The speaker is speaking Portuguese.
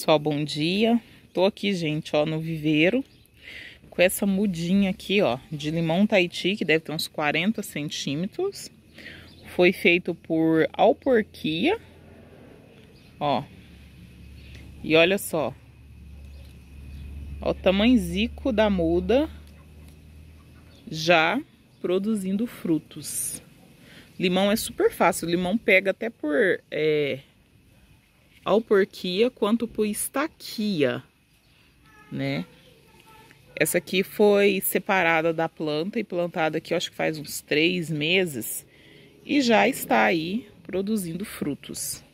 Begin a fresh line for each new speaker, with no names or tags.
pessoal, bom dia. Tô aqui, gente, ó, no viveiro com essa mudinha aqui, ó, de limão Tahiti, que deve ter uns 40 centímetros. Foi feito por alporquia, ó. E olha só, ó, o tamanzico da muda já produzindo frutos. Limão é super fácil, limão pega até por... É, alporquia quanto por estaquia, né? Essa aqui foi separada da planta e plantada aqui, acho que faz uns três meses. E já está aí produzindo frutos.